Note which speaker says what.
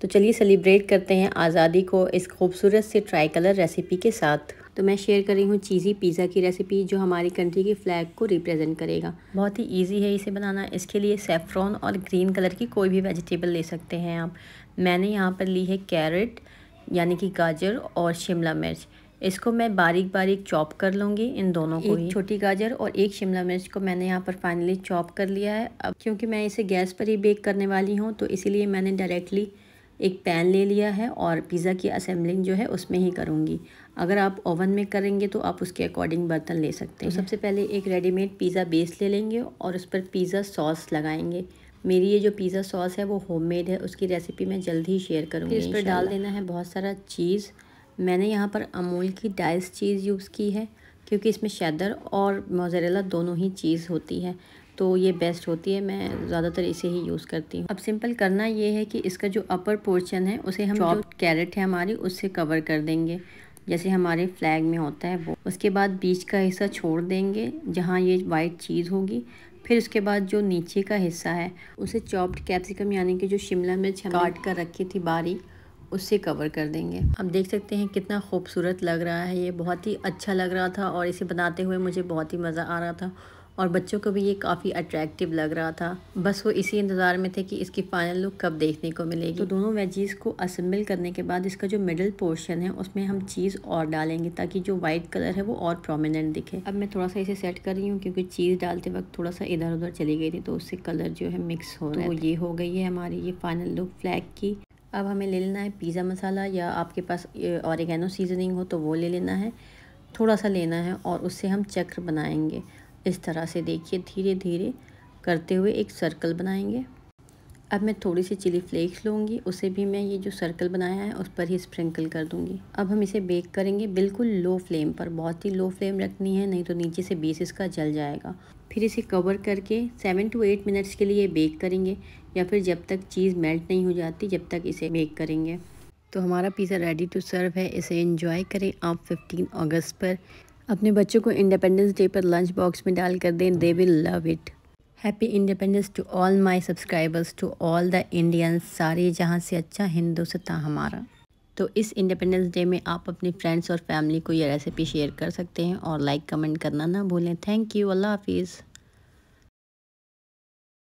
Speaker 1: तो चलिए सेलिब्रेट करते हैं आज़ादी को इस खूबसूरत से ट्राई कलर रेसिपी के साथ तो मैं शेयर कर रही हूँ चीज़ी पिज़्ज़ा की रेसिपी जो हमारी कंट्री के फ्लैग को रिप्रेजेंट करेगा बहुत ही इजी है इसे बनाना इसके लिए सेफ्रॉन और ग्रीन कलर की कोई भी वेजिटेबल ले सकते हैं आप मैंने यहाँ पर ली है कैरेट यानी कि गाजर और शिमला मिर्च इसको मैं बारीक बारीक चॉप कर लूँगी इन दोनों को ही छोटी गाजर और एक शिमला मिर्च को मैंने यहाँ पर फाइनली चॉप कर लिया है अब क्योंकि मैं इसे गैस पर ही बेक करने वाली हूँ तो इसीलिए मैंने डायरेक्टली एक पैन ले लिया है और पिज़्ज़ा की असेंबलिंग जो है उसमें ही करूँगी अगर आप ओवन में करेंगे तो आप उसके अकॉर्डिंग बर्तन ले सकते हैं तो सबसे पहले एक रेडीमेड पिज़्ज़ा बेस ले लेंगे और उस पर पिज़्ज़ा सॉस लगाएंगे मेरी ये जो पिज़्ज़ा सॉस है वो होममेड है उसकी रेसिपी मैं जल्द ही शेयर करूँगी इस पर डाल देना है बहुत सारा चीज़ मैंने यहाँ पर अमूल की डाइस चीज़ यूज़ की है क्योंकि इसमें शैदर और मोजरेला दोनों ही चीज़ होती है तो ये बेस्ट होती है मैं ज़्यादातर इसे ही यूज़ करती हूँ अब सिंपल करना ये है कि इसका जो अपर पोर्शन है उसे हम जो कैरेट है हमारी उससे कवर कर देंगे जैसे हमारे फ्लैग में होता है वो उसके बाद बीच का हिस्सा छोड़ देंगे जहाँ ये वाइट चीज़ होगी फिर उसके बाद जो नीचे का हिस्सा है उसे चॉप्ड कैप्सिकम यानी कि जो शिमला मिर्च काट कर रखी थी बारी उससे कवर कर देंगे अब देख सकते हैं कितना खूबसूरत लग रहा है ये बहुत ही अच्छा लग रहा था और इसे बनाते हुए मुझे बहुत ही मज़ा आ रहा था और बच्चों को भी ये काफ़ी अट्रैक्टिव लग रहा था बस वो इसी इंतज़ार में थे कि इसकी फ़ाइनल लुक कब देखने को मिलेगी तो दोनों वेजीज़ को असम्बल करने के बाद इसका जो मिडल पोर्शन है उसमें हम चीज़ और डालेंगे ताकि जो वाइट कलर है वो और प्रोमिनेंट दिखे अब मैं थोड़ा सा इसे सेट कर रही हूँ क्योंकि चीज़ डालते वक्त थोड़ा सा इधर उधर चली गई थी तो उससे कलर जो है मिक्स हो रहा है तो ये हो गई है हमारी ये फाइनल लुक फ्लैग की अब हमें ले लेना है पिज़्ज़ा मसाला या आपके पास और सीजनिंग हो तो वो ले लेना है थोड़ा सा लेना है और उससे हम चक्र बनाएंगे इस तरह से देखिए धीरे धीरे करते हुए एक सर्कल बनाएंगे अब मैं थोड़ी सी चिली फ्लेक्स लूँगी उसे भी मैं ये जो सर्कल बनाया है उस पर ही स्प्रिंकल कर दूँगी अब हम इसे बेक करेंगे बिल्कुल लो फ्लेम पर बहुत ही लो फ्लेम रखनी है नहीं तो नीचे से बेस इसका जल जाएगा फिर इसे कवर करके सेवन टू एट मिनट्स के लिए बेक करेंगे या फिर जब तक चीज़ मेल्ट नहीं हो जाती जब तक इसे बेक करेंगे तो हमारा पिज़्ज़ा रेडी टू सर्व है इसे इन्जॉय करें आप फिफ्टीन अगस्त पर अपने बच्चों को इंडिपेंडेंस डे पर लंच बॉक्स में डाल कर दें they will love it happy independence to all my subscribers to all the Indians सारे जहां से अच्छा हिंदुस्तान हमारा तो इस इंडिपेंडेंस डे में आप अपने फ्रेंड्स और फैमिली को ये रेसिपी शेयर कर सकते हैं और लाइक कमेंट करना ना भूलें थैंक यू अल्लाह हाफिज़